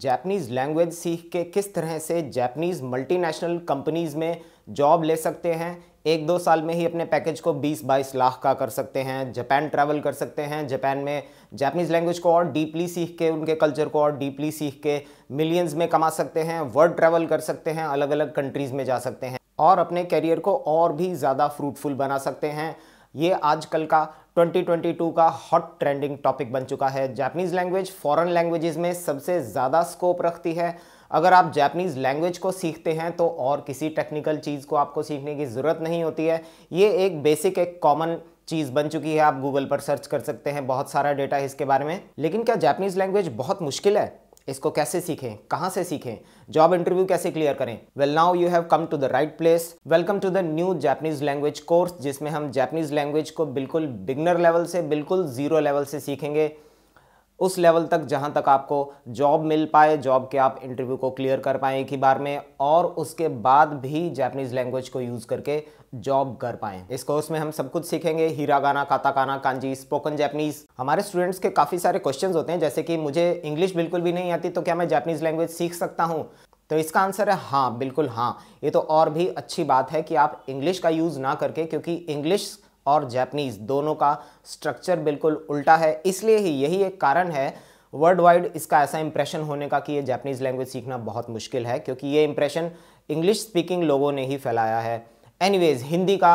Japanese language सीख के किस तरह से जैपनीज़ मल्टीनेशनल कंपनीज़ में जॉब ले सकते हैं एक दो साल में ही अपने पैकेज को 20-22 लाख का कर सकते हैं जापान ट्रैवल कर सकते हैं जापान में जैपनीज़ लैंग्वेज को और डीपली सीख के उनके कल्चर को और डीपली सीख के मिलियंस में कमा सकते हैं वर्ल्ड ट्रैवल कर सकते हैं अलग अलग कंट्रीज़ में जा सकते हैं और अपने करियर को और भी ज़्यादा फ्रूटफुल बना सकते हैं ये आजकल का 2022 का हॉट ट्रेंडिंग टॉपिक बन चुका है जैपनीज़ लैंग्वेज फॉरेन लैंग्वेजेस में सबसे ज़्यादा स्कोप रखती है अगर आप जापनीज़ लैंग्वेज को सीखते हैं तो और किसी टेक्निकल चीज़ को आपको सीखने की ज़रूरत नहीं होती है ये एक बेसिक एक कॉमन चीज़ बन चुकी है आप गूगल पर सर्च कर सकते हैं बहुत सारा डेटा है इसके बारे में लेकिन क्या जैपनीज़ लैंग्वेज बहुत मुश्किल है इसको कैसे सीखें कहां से सीखें जॉब इंटरव्यू कैसे क्लियर करें well now you have come to the right place welcome to the new Japanese language course जिसमें हम जैपनीज लैंग्वेज को बिल्कुल बिगनर लेवल से बिल्कुल जीरो लेवल से सीखेंगे उस लेवल तक जहां तक आपको जॉब मिल पाए जॉब के आप इंटरव्यू को क्लियर कर पाए एक ही बार में और उसके बाद भी जैपनीज़ लैंग्वेज को यूज़ करके जॉब कर पाए इस कोर्स में हम सब कुछ सीखेंगे हीरा hiragana katakana kanji spoken Japanese हमारे स्टूडेंट्स के काफ़ी सारे क्वेश्चंस होते हैं जैसे कि मुझे इंग्लिश बिल्कुल भी नहीं आती तो क्या मैं जैपनीज़ लैंग्वेज सीख सकता हूँ तो इसका आंसर है हाँ बिल्कुल हाँ ये तो और भी अच्छी बात है कि आप इंग्लिश का यूज़ ना करके क्योंकि इंग्लिश और जैपनीज़ दोनों का स्ट्रक्चर बिल्कुल उल्टा है इसलिए ही यही एक कारण है वर्ल्ड वाइड इसका ऐसा इंप्रेशन होने का कि ये जैपनीज़ लैंग्वेज सीखना बहुत मुश्किल है क्योंकि ये इंप्रेशन इंग्लिश स्पीकिंग लोगों ने ही फैलाया है एनीवेज़ हिंदी का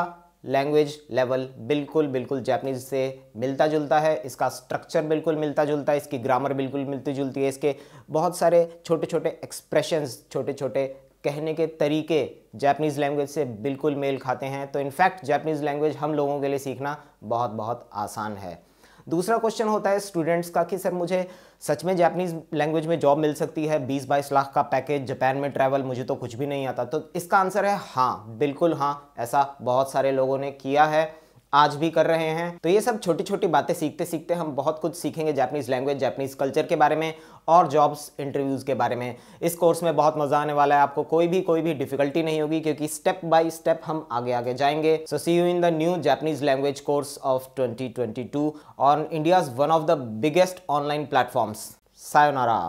लैंग्वेज लेवल बिल्कुल बिल्कुल जैपनीज से मिलता जुलता है इसका स्ट्रक्चर बिल्कुल मिलता जुलता है इसकी ग्रामर बिल्कुल मिलती जुलती है इसके बहुत सारे छोटे छोटे एक्सप्रेशंस छोटे छोटे कहने के तरीके जापनीज़ लैंग्वेज से बिल्कुल मेल खाते हैं तो इनफैक्ट जापनीज़ लैंग्वेज हम लोगों के लिए सीखना बहुत बहुत आसान है दूसरा क्वेश्चन होता है स्टूडेंट्स का कि सर मुझे सच में जैपनीज लैंग्वेज में जॉब मिल सकती है बीस बाईस लाख का पैकेज जापान में ट्रैवल मुझे तो कुछ भी नहीं आता तो इसका आंसर है हाँ बिल्कुल हाँ ऐसा बहुत सारे लोगों ने किया है आज भी कर रहे हैं तो ये सब छोटी छोटी बातें सीखते सीखते हम बहुत कुछ सीखेंगे जैपनीज़ लैंग्वेज जैपनीज़ कल्चर के बारे में और जॉब्स इंटरव्यूज़ के बारे में इस कोर्स में बहुत मज़ा आने वाला है आपको कोई भी कोई भी डिफिकल्टी नहीं होगी क्योंकि स्टेप बाय स्टेप हम आगे आगे जाएंगे so see you in the new Japanese language course of twenty twenty two on India's one of the biggest online platforms sayonara